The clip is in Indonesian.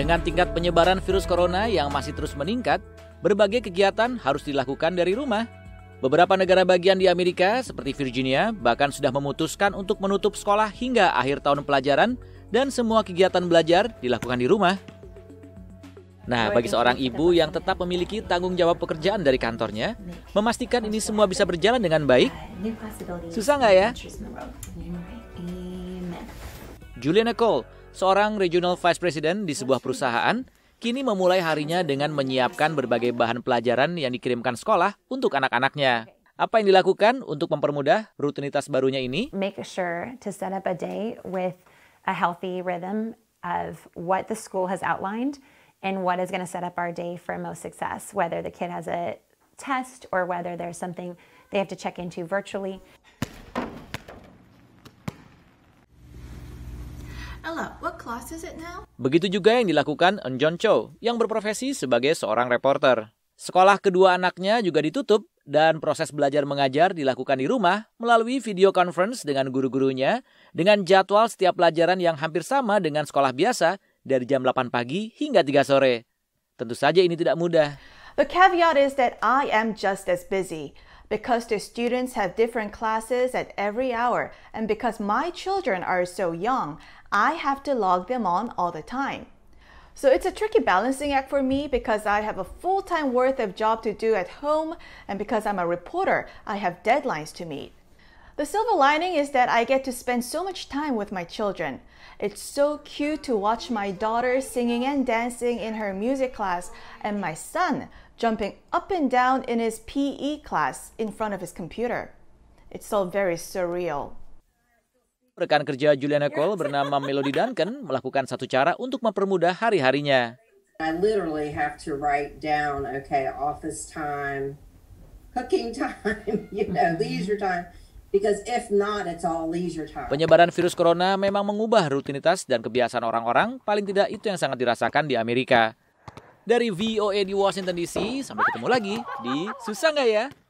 Dengan tingkat penyebaran virus corona yang masih terus meningkat, berbagai kegiatan harus dilakukan dari rumah. Beberapa negara bagian di Amerika, seperti Virginia, bahkan sudah memutuskan untuk menutup sekolah hingga akhir tahun pelajaran, dan semua kegiatan belajar dilakukan di rumah. Nah, bagi seorang ibu yang tetap memiliki tanggung jawab pekerjaan dari kantornya, memastikan ini semua bisa berjalan dengan baik, nah, susah nggak ya? Juliana Cole, Seorang regional vice president di sebuah perusahaan kini memulai harinya dengan menyiapkan berbagai bahan pelajaran yang dikirimkan sekolah untuk anak-anaknya. Apa yang dilakukan untuk mempermudah rutinitas barunya ini? Make sure to set up a day with a healthy rhythm of what the school has outlined and what is going to set up our day for most success, whether the kid has a test or whether there's something they have to check into virtually. Ella, what class is it now? Begitu juga yang dilakukan John Cho yang berprofesi sebagai seorang reporter. Sekolah kedua anaknya juga ditutup dan proses belajar mengajar dilakukan di rumah melalui video conference dengan guru-gurunya dengan jadwal setiap pelajaran yang hampir sama dengan sekolah biasa dari jam 8 pagi hingga 3 sore. Tentu saja ini tidak mudah. The caveat is that I am just as busy. Because the students have different classes at every hour, and because my children are so young, I have to log them on all the time. So it's a tricky balancing act for me because I have a full time worth of job to do at home, and because I'm a reporter, I have deadlines to meet. The silver lining is that I get to spend so much time with my children. It's so cute to watch my daughter singing and dancing in her music class and my son jumping up and down in his PE class in front of his computer. It's all very surreal. Rekan kerja Juliana Cole bernama Melody Duncan melakukan satu cara untuk mempermudah hari-harinya. I literally have to write down, okay, office time, cooking time, you know, leisure time. Penyebaran virus corona memang mengubah rutinitas dan kebiasaan orang-orang, paling tidak itu yang sangat dirasakan di Amerika. Dari VOA di Washington DC, sampai ketemu lagi di Susah Nggak Ya?